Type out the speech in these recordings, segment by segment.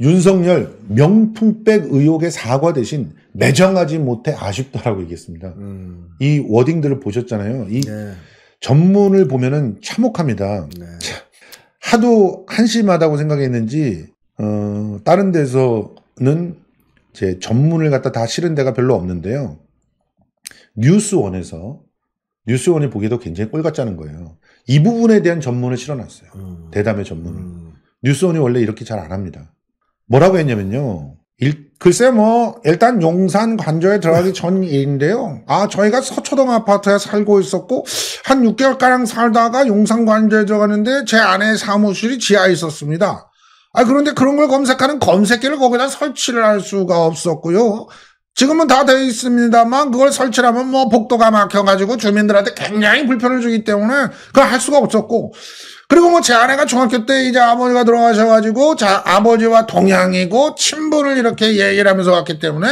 윤석열 명품백 의혹의 사과 대신 매정하지 못해 아쉽다라고 얘기했습니다. 음. 이 워딩들을 보셨잖아요. 이 네. 전문을 보면은 참혹합니다. 네. 하도 한심하다고 생각했는지 어, 다른 데서는 제 전문을 갖다 다 실은 데가 별로 없는데요. 뉴스원에서 뉴스원이 보기에도 굉장히 꼴같지 않은 거예요. 이 부분에 대한 전문을 실어놨어요. 음. 대담의 전문을. 음. 뉴스원이 원래 이렇게 잘 안 합니다. 뭐라고 했냐면요. 일, 글쎄 뭐 일단 용산 관저에 들어가기 전 일인데요. 아 저희가 서초동 아파트에 살고 있었고 한 6개월가량 살다가 용산 관저에 들어가는데 제 아내의 사무실이 지하에 있었습니다. 아 그런데 그런 걸 검색하는 검색기를 거기다 설치를 할 수가 없었고요. 지금은 다 되어 있습니다만 그걸 설치하면 를뭐 복도가 막혀가지고 주민들한테 굉장히 불편을 주기 때문에 그걸 할 수가 없었고 그리고 뭐 제 아내가 중학교 때 이제 아버지가 돌아가셔가지고 자 아버지와 동양이고 친분을 이렇게 얘기를 하면서 왔기 때문에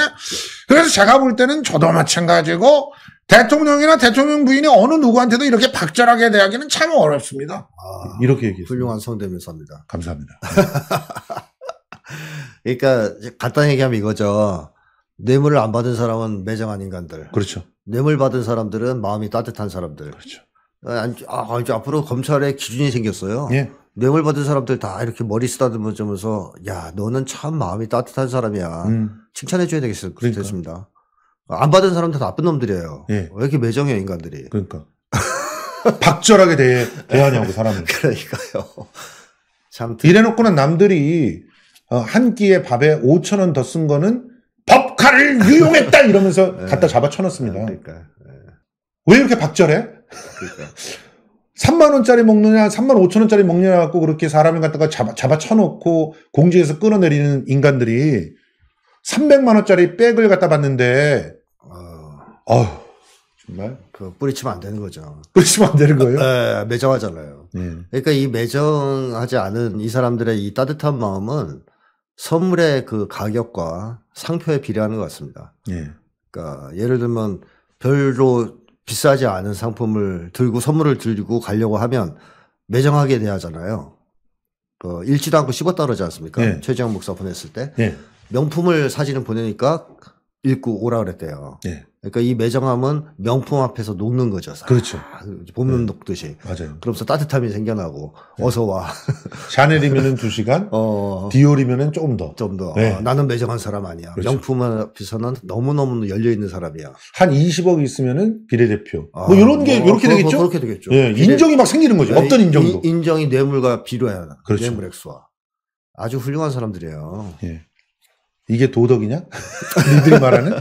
그래서 제가 볼 때는 저도 마찬가지고 대통령이나 대통령 부인이 어느 누구한테도 이렇게 박절하게 대하기는 참 어렵습니다. 아, 이렇게 얘기했어요. 훌륭한 성대면서입니다. 감사합니다. 그러니까 간단히 얘기하면 이거죠. 뇌물을 안 받은 사람은 매정한 인간들. 그렇죠. 뇌물 받은 사람들은 마음이 따뜻한 사람들. 그렇죠. 아, 아, 아, 이제 앞으로 검찰의 기준이 생겼어요. 예. 뇌물 받은 사람들 다 이렇게 머리 쓰다듬으면서 야 너는 참 마음이 따뜻한 사람이야 음. 칭찬해줘야 되겠어 그러니까. 됐습니다 안 받은 사람들 다 나쁜 놈들이에요 예. 왜 이렇게 매정해 인간들이 그러니까 박절하게 대, 대하냐고 사람을 그러니까요 참 이래놓고는 남들이 어, 한 끼에 밥에 5천 원더 쓴 거는 법카를 유용했다 이러면서 네. 갖다 잡아 쳐놨습니다 그러니까 네. 왜 이렇게 박절해 그러니까. 3만 원짜리 먹느냐, 3만 5천 원짜리 먹느냐 갖고 그렇게 사람을 갖다가 잡아, 잡아 쳐놓고 공중에서 끌어내리는 인간들이 300만 원짜리 백을 갖다 봤는데, 어, 어 정말 그 뿌리치면 안 되는 거죠. 뿌리치면 안 되는 거예요? 에, 예, 매정하잖아요. 음. 그러니까 이 매정하지 않은 이 사람들의 이 따뜻한 마음은 선물의 그 가격과 상표에 비례하는 것 같습니다. 예. 그러니까 예를 들면 별로 비싸지 않은 상품을 들고 선물을 들고 가려고 하면 매정하게 돼야 하잖아요그 읽지도 어, 않고 씹어 떨어지 않습니까? 네. 최재형 목사 보냈을 때 네. 명품을 사진을 보내니까 읽고 오라 그랬대요. 네. 그러니까 이 매정함은 명품 앞에서 녹는 거죠. 그렇죠. 봄눈 아, 네. 녹듯이. 맞아요. 그러면서 따뜻함이 생겨나고 네. 어서 와. 샤넬이면은 두 시간, 어, 어, 어, 디올이면은 조금 더. 좀 더. 네. 어, 나는 매정한 사람 아니야. 그렇죠. 명품 앞에서는 너무 너무 열려 있는 사람이야. 한 20억 있으면은 비례대표. 아, 뭐 이런 게 이렇게 뭐, 뭐, 되겠죠. 뭐 그렇게 되겠죠. 예, 인정이 막 생기는 거죠. 아, 어떤 인정도. 이, 인정이 뇌물과 비례야. 그렇죠. 뇌물 액수와 아주 훌륭한 사람들이에요. 예. 이게 도덕이냐? 니들이 말하는?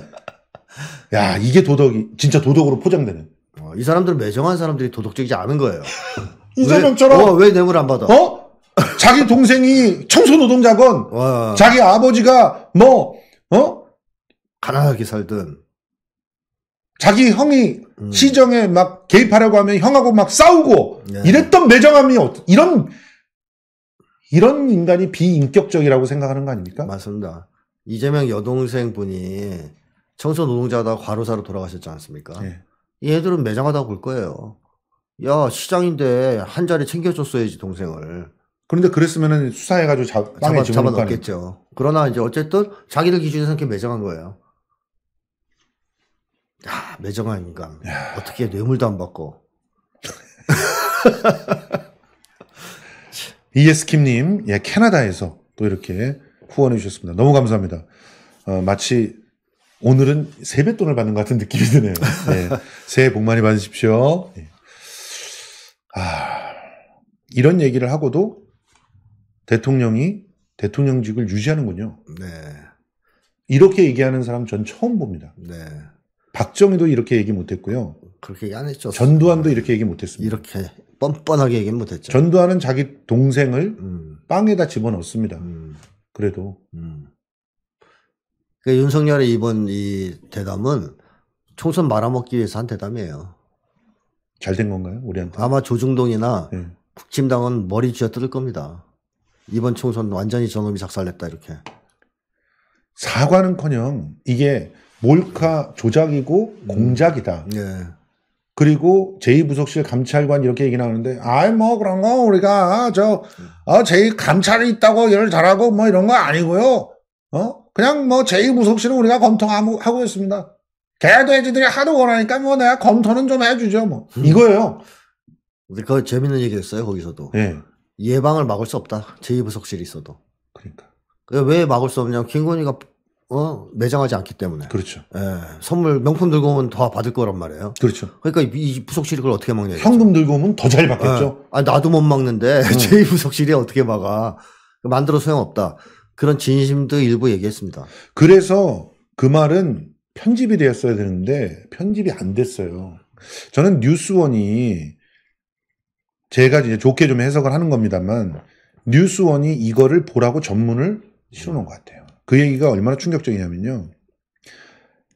야, 이게 도덕이, 진짜 도덕으로 포장되는. 어, 이 사람들은 매정한 사람들이 도덕적이지 않은 거예요. 이재명처럼. 왜, 어, 왜 뇌물 안 받아? 어? 자기 동생이 청소 노동자건, 와. 어, 어. 자기 아버지가 뭐, 어? 가난하게 살든. 자기 형이 음. 시정에 막 개입하려고 하면 형하고 막 싸우고 네. 이랬던 매정함이 어 이런 이런 인간이 비인격적이라고 생각하는 거 아닙니까? 맞습니다. 이재명 여동생 분이 청소 노동자다 과로사로 돌아가셨지 않습니까? 예. 얘들은 매장하다고 볼 거예요. 야 시장인데 한 자리 챙겨줬어야지 동생을. 그런데 그랬으면은 수사해가지고 잡, 잡아, 잡아넣겠죠. 그러나 이제 어쨌든 자기들 기준에서 이렇게 매장한 거예요. 야, 매장한 인간. 야. 어떻게 뇌물도 안 받고. 이에스킴님, 예, 캐나다에서 또 이렇게 후원해 주셨습니다. 너무 감사합니다. 어, 마치 오늘은 세뱃돈을 받는 것 같은 느낌이 드네요. 네. 새해 복 많이 받으십시오. 네. 아, 이런 얘기를 하고도 대통령이 대통령직을 유지하는군요. 네. 이렇게 얘기하는 사람 전 처음 봅니다. 네. 박정희도 이렇게 얘기 못했고요. 그렇게 얘기 안 했죠. 전두환도 이렇게 얘기 못했습니다. 이렇게 뻔뻔하게 얘기 못했죠. 전두환은 자기 동생을 음. 빵에다 집어넣습니다. 음. 그래도 음. 그러니까 윤석열의 이번 이 대담은 총선 말아먹기 위해서 한 대담이에요. 잘 된 건가요, 우리한테? 아마 조중동이나 네. 국힘당은 머리 쥐어 뜯을 겁니다. 이번 총선 완전히 정음이 작살냈다 이렇게. 사과는커녕 이게 몰카 조작이고 음. 공작이다. 예. 그리고 제2부속실 감찰관 이렇게 얘기 나오는데, 아이, 뭐, 그런 거, 우리가, 저, 어, 제2 감찰이 있다고 열 잘하고, 뭐, 이런 거 아니고요. 어? 그냥 뭐제2부속실은 우리가 검토하고 있습니다. 걔도 애지들이 하도 원하니까 뭐 내가 검토는 좀 해주죠 뭐 음. 이거예요. 우리 그 재밌는 얘기였어요 거기서도. 예. 예방을 막을 수 없다. 제2부속실이 있어도. 그러니까. 그 왜 막을 수 없냐면 김건희가 어 매장하지 않기 때문에. 그렇죠. 예. 선물 명품 들고 오면 더 받을 거란 말이에요. 그렇죠. 그러니까 이 부속실이 그걸 어떻게 막냐. 현금 들고 오면 더 잘 받겠죠. 예. 아 나도 못 막는데 음. 제2부속실이 어떻게 막아? 만들어 소용없다. 그런 진심도 일부 얘기했습니다. 그래서 그 말은 편집이 되었어야 되는데 편집이 안 됐어요. 저는 뉴스원이 제가 이제 좋게 좀 해석을 하는 겁니다만 뉴스원이 이거를 보라고 전문을 실어놓은 것 같아요. 그 얘기가 얼마나 충격적이냐면요.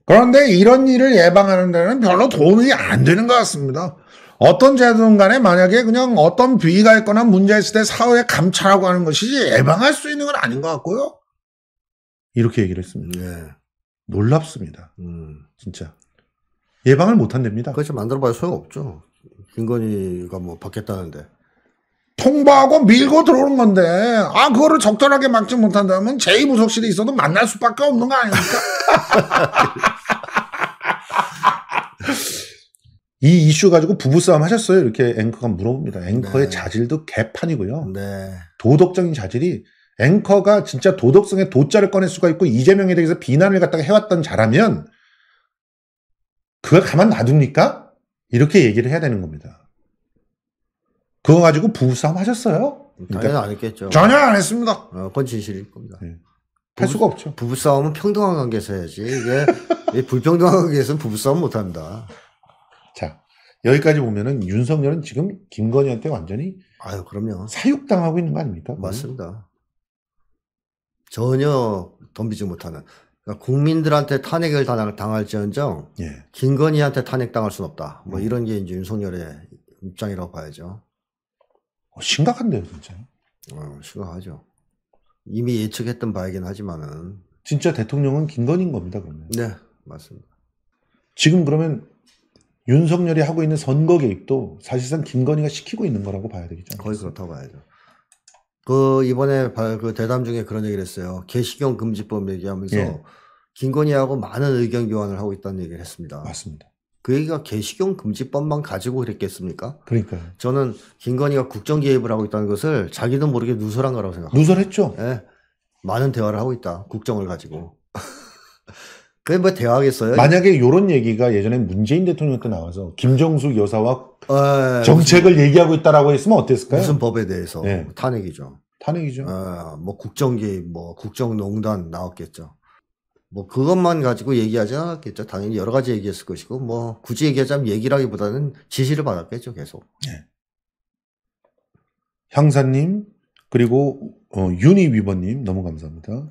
그런데 이런 일을 예방하는 데는 별로 도움이 안 되는 것 같습니다. 어떤 제도든 간에 만약에 그냥 어떤 비위가 있거나 문제 있을 때 사후에 감찰하고 하는 것이지 예방할 수 있는 건 아닌 것 같고요. 이렇게 얘기를 했습니다. 네. 놀랍습니다. 음. 진짜. 예방을 못 한답니다. 그렇죠. 만들어봐야 소용없죠. 김건희가 뭐 받겠다는데. 통보하고 밀고 들어오는 건데, 아, 그거를 적절하게 막지 못한다면 제2부속실이 있어도 만날 수밖에 없는 거 아닙니까? 이 이슈 가지고 부부싸움 하셨어요? 이렇게 앵커가 물어봅니다. 앵커의 네. 자질도 개판이고요. 네. 도덕적인 자질이 앵커가 진짜 도덕성의 도자를 꺼낼 수가 있고 이재명에 대해서 비난을 갖다가 해왔던 자라면 그걸 가만 놔둡니까? 이렇게 얘기를 해야 되는 겁니다. 그거 가지고 부부싸움 하셨어요? 그러니까 당연안 했겠죠. 전혀 안 했습니다. 어, 그건 진실일 겁니다. 네. 할 수가 없죠. 부부싸움은 평등한 관계에서 해야지. 이게 불평등한 관계에서는 부부싸움 못합니다 여기까지 보면은 윤석열은 지금 김건희한테 완전히 아유 그럼요 사육당하고 있는 거 아닙니까? 맞습니다. 전혀 덤비지 못하는 그러니까 국민들한테 탄핵을 당할지언정 예. 김건희한테 탄핵당할 수는 없다. 뭐 음. 이런 게 이제 윤석열의 입장이라고 봐야죠. 어, 심각한데요, 진짜. 어, 심각하죠. 이미 예측했던 바이긴 하지만은 진짜 대통령은 김건희인 겁니다, 그러면. 네, 맞습니다. 지금 그러면 윤석열이 하고 있는 선거 개입도 사실상 김건희가 시키고 있는 거라고 봐야 되겠죠. 거의 그렇다고 봐야죠. 그 이번에 그 대담 중에 그런 얘기를 했어요. 개시경 금지법 얘기하면서 예. 김건희하고 많은 의견 교환을 하고 있다는 얘기를 했습니다. 맞습니다. 그 얘기가 개시경 금지법만 가지고 그랬겠습니까? 그러니까 저는 김건희가 국정 개입을 하고 있다는 것을 자기도 모르게 누설한 거라고 생각합니다. 누설했죠. 예. 많은 대화를 하고 있다. 국정을 가지고. 그게 뭐 대화겠어요? 만약에 이런 얘기가 예전에 문재인 대통령 때 나와서 김정숙 여사와 어, 정책을 무슨, 얘기하고 있다라고 했으면 어땠을까요? 무슨 법에 대해서 네. 탄핵이죠. 탄핵이죠. 어, 뭐 국정기, 뭐 국정농단 나왔겠죠. 뭐 그것만 가지고 얘기하지 않았겠죠. 당연히 여러 가지 얘기했을 것이고 뭐 굳이 얘기하자면 얘기라기보다는 지시를 받았겠죠. 계속. 네. 향사님 그리고 어, 윤희 위원님 너무 감사합니다.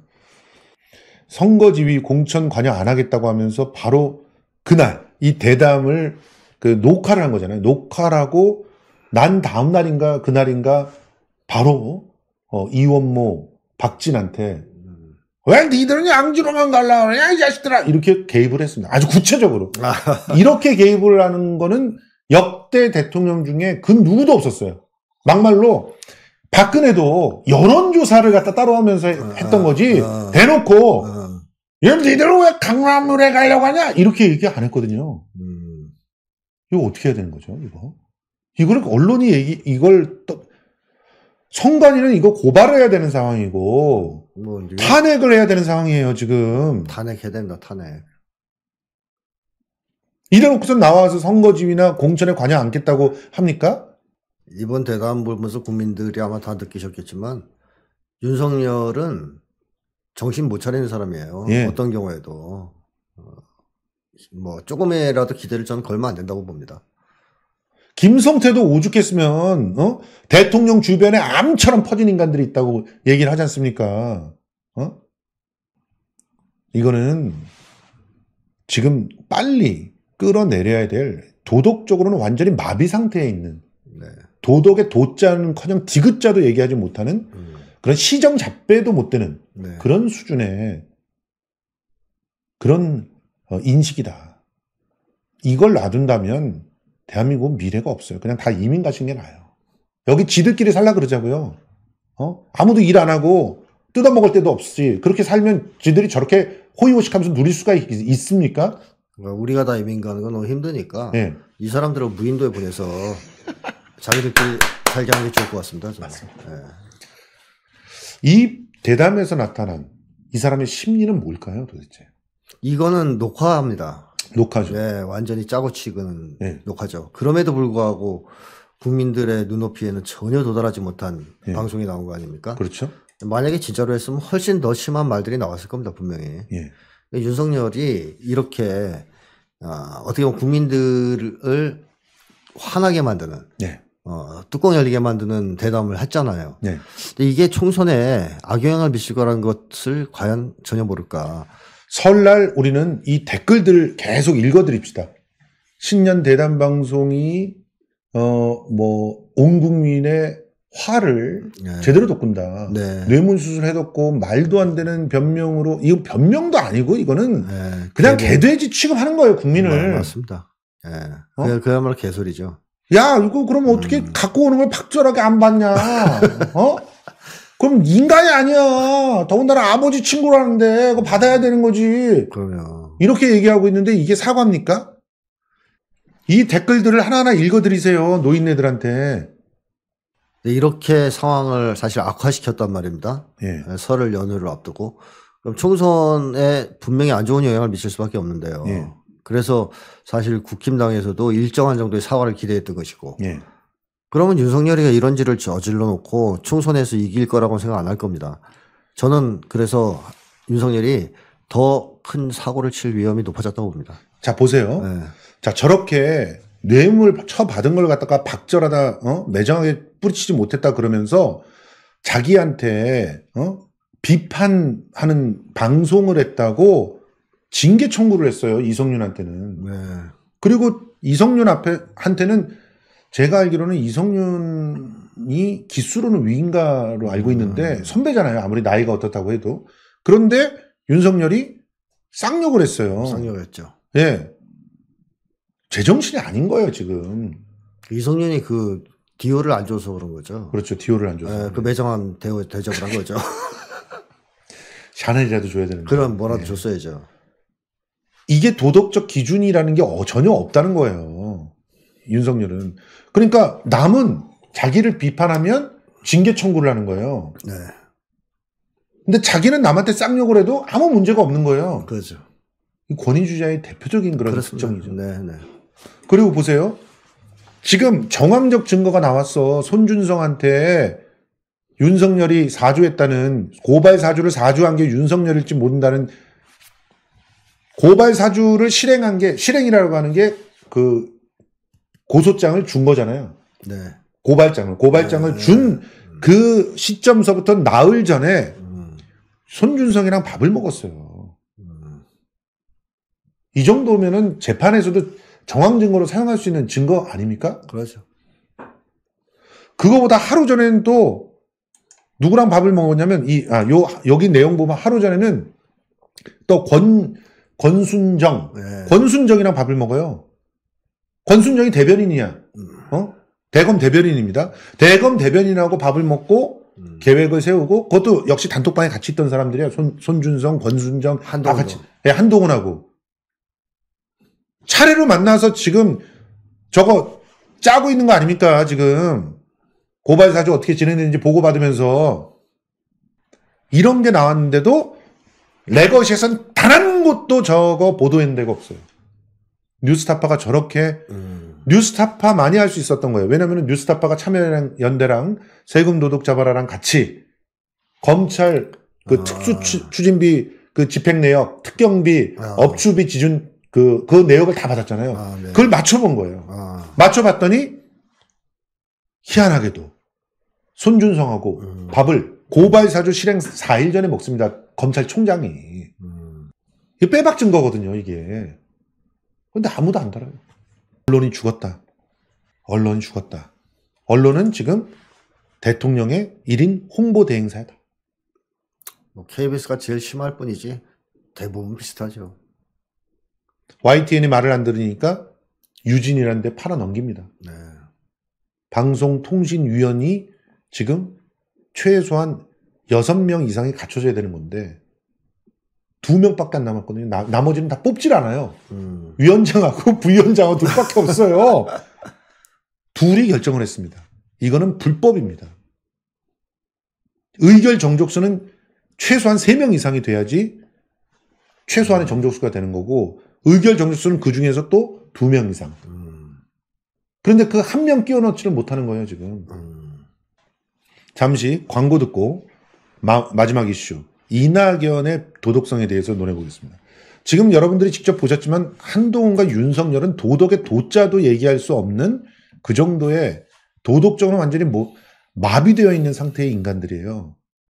선거지휘 공천 관여 안 하겠다고 하면서 바로 그날 이 대담을 그 녹화를 한 거잖아요. 녹화라고 난 다음 날인가 그날인가 바로 어, 이원모 박진한테 왜 니들은 양지로만 갈라 그러냐 이 자식들아 이렇게 개입을 했습니다. 아주 구체적으로 아. 이렇게 개입을 하는 거는 역대 대통령 중에 그 누구도 없었어요. 막말로 박근혜도 여론조사를 갖다 따로 하면서 했던 아, 거지 아. 대놓고 여러니들왜 강남을에 가려고 하냐? 이렇게 얘기 안 했거든요. 음. 이거 어떻게 해야 되는 거죠? 이거 이거는 그러니까 언론이 얘기 이걸 또 성관이는 이거 고발을 해야 되는 상황이고 뭐, 탄핵을 해야 되는 상황이에요 지금 탄핵해야 된다 탄핵 이래놓고서 나와서 선거지위나 공천에 관여 않겠다고 합니까? 이번 대담 보면서 국민들이 아마 다 느끼셨겠지만 윤석열은 정신 못 차리는 사람이에요. 예. 어떤 경우에도 어, 뭐 조금이라도 기대를 저는 걸면 안 된다고 봅니다. 김성태도 오죽했으면 어? 대통령 주변에 암처럼 퍼진 인간들이 있다고 얘기를 하지 않습니까? 어? 이거는 지금 빨리 끌어내려야 될 도덕적으로는 완전히 마비 상태에 있는 네. 도덕의 도자는 커녕 디귿자도 얘기하지 못하는 음. 그런 시정 잡배도 못 되는 네. 그런 수준의 그런 어, 인식이다. 이걸 놔둔다면 대한민국은 미래가 없어요. 그냥 다 이민 가신 게 나아요. 여기 지들끼리 살라 그러자고요. 어? 아무도 일 안 하고 뜯어먹을 데도 없이 그렇게 살면 지들이 저렇게 호의호식하면서 누릴 수가 있, 습니까 그러니까 우리가 다 이민 가는 건 너무 힘드니까 네. 이 사람들을 무인도에 보내서 자기들끼리 살게 하는 게 좋을 것 같습니다. 저는. 맞습니다. 네. 이 대담에서 나타난 이 사람의 심리는 뭘까요, 도대체? 이거는 녹화합니다. 녹화죠. 네, 완전히 짜고 치는 네. 녹화죠. 그럼에도 불구하고 국민들의 눈높이에는 전혀 도달하지 못한 네. 방송이 나온 거 아닙니까? 그렇죠. 만약에 진짜로 했으면 훨씬 더 심한 말들이 나왔을 겁니다, 분명히. 예. 윤석열이 이렇게 어, 어떻게 보면 국민들을 화나게 만드는 예. 어, 뚜껑 열리게 만드는 대담을 했잖아요. 네. 근데 이게 총선에 악영향을 미칠 거라는 것을 과연 전혀 모를까. 설날 우리는 이 댓글들을 계속 읽어드립시다. 신년 대담 방송이 어뭐 온 국민의 화를 네. 제대로 돋군다. 네. 뇌물 수술 해뒀고 말도 안 되는 변명으로 이거 변명도 아니고 이거는 네. 그냥 개돼지 취급하는 거예요 국민을. 맞습니다. 예. 어? 그, 그야말로 개소리죠. 야, 이거 그럼 어떻게 음. 갖고 오는 걸 박절하게 안 받냐? 어? 그럼 인간이 아니야. 더군다나 아버지 친구라는데 그거 받아야 되는 거지. 그러면 이렇게 얘기하고 있는데 이게 사과입니까? 이 댓글들을 하나하나 읽어드리세요. 노인네들한테. 네, 이렇게 상황을 사실 악화시켰단 말입니다. 예. 네, 설을 연휴를 앞두고. 그럼 총선에 분명히 안 좋은 영향을 미칠 수밖에 없는데요. 예. 그래서 사실 국힘당에서도 일정한 정도의 사과를 기대했던 것이고 예. 그러면 윤석열이가 이런 짓을 저질러 놓고 총선에서 이길 거라고 생각 안 할 겁니다. 저는 그래서 윤석열이 더 큰 사고를 칠 위험이 높아졌다고 봅니다. 자 보세요. 네. 자 저렇게 뇌물 처받은 걸 갖다가 박절하다 어? 매정하게 뿌리치지 못했다 그러면서 자기한테 어? 비판하는 방송을 했다고 징계 청구를 했어요. 이성윤한테는. 네. 그리고 이성윤 앞에 한테는 제가 알기로는 이성윤이 기수로는 위인가로 알고 음. 있는데 선배잖아요. 아무리 나이가 어떻다고 해도. 그런데 윤석열이 쌍욕을 했어요. 쌍욕했죠. 예. 제정신이 아닌 거예요, 지금. 이성윤이 그 디오를 안 줘서 그런 거죠. 그렇죠. 디오를 안 줘서. 예, 그 매정한 대 대접을 한 거죠. 샤넬이라도 줘야 되는 거예 그럼 뭐라도 예. 줬어야죠. 이게 도덕적 기준이라는 게 전혀 없다는 거예요. 윤석열은. 그러니까 남은 자기를 비판하면 징계 청구를 하는 거예요. 네. 근데 자기는 남한테 쌍욕을 해도 아무 문제가 없는 거예요. 그렇죠. 권위주의자의 대표적인 그런 그 특정이죠. 네, 네. 그리고 보세요. 지금 정황적 증거가 나왔어. 손준성한테 윤석열이 사주했다는 고발 사주를 사주한 게 윤석열일지 모른다는 고발 사주를 실행한 게 실행이라고 하는 게 그 고소장을 준 거잖아요. 네. 고발장을 고발장을 네. 준그 음. 시점서부터 나흘 전에 음. 손준성이랑 밥을 먹었어요. 음. 이 정도면은 재판에서도 정황 증거로 사용할 수 있는 증거 아닙니까? 그렇죠. 그거보다 하루 전에는 또 누구랑 밥을 먹었냐면 이 아 요 여기 내용 보면 하루 전에는 또권 권순정. 네. 권순정이랑 밥을 먹어요. 권순정이 대변인이야. 음. 어? 대검 대변인입니다. 대검 대변인하고 밥을 먹고 음. 계획을 세우고 그것도 역시 단톡방에 같이 있던 사람들이야. 손, 손준성, 권순정 한동훈. 다 같이. 네, 한동훈하고 차례로 만나서 지금 저거 짜고 있는 거 아닙니까? 지금 고발 사주 어떻게 진행되는지 보고 받으면서 이런 게 나왔는데도 레거시에선 단한 곳도 저거 보도한 데가 없어요. 뉴스타파가 저렇게 음. 뉴스타파 많이 할 수 있었던 거예요. 왜냐하면 뉴스타파가 참여연대랑 세금 도둑 자아라랑 같이 검찰 그 아. 특수 추진비 그 집행 내역 특경비 아. 업추비 지준 그그 그 내역을 다 받았잖아요. 아, 네. 그걸 맞춰본 거예요. 아. 맞춰봤더니 희한하게도 손준성하고 음. 밥을 고발 사주 실행 4일 전에 먹습니다. 검찰총장이. 이게 빼박 증거거든요, 이게. 근데 아무도 안 달아요. 언론이 죽었다. 언론이 죽었다. 언론은 지금 대통령의 1인 홍보 대행사다. 뭐 KBS가 제일 심할 뿐이지 대부분 비슷하죠. YTN이 말을 안 들으니까 유진이라는 데 팔아 넘깁니다. 네. 방송통신위원이 지금 최소한 6명 이상이 갖춰져야 되는 건데 2명밖에 안 남았거든요. 나, 머지는다 뽑질 않아요. 음. 위원장하고 부위원장하고 둘밖에 없어요. 둘이 결정을 했습니다. 이거는 불법입니다. 의결 정족수는 최소한 3명 이상이 돼야지 최소한의 정족수가 되는 거고 의결 정족수는 그 중에서 또 2명 이상. 음. 그런데 그 한 명 끼워 넣지를 못하는 거예요, 지금. 음. 잠시 광고 듣고 마, 지막 이슈 이낙연의 도덕성에 대해서 논해보겠습니다. 지금 여러분들이 직접 보셨지만 한동훈과 윤석열은 도덕의 도자도 얘기할 수 없는 그 정도의 도덕적으로 완전히 뭐 마비되어 있는 상태의 인간들이에요.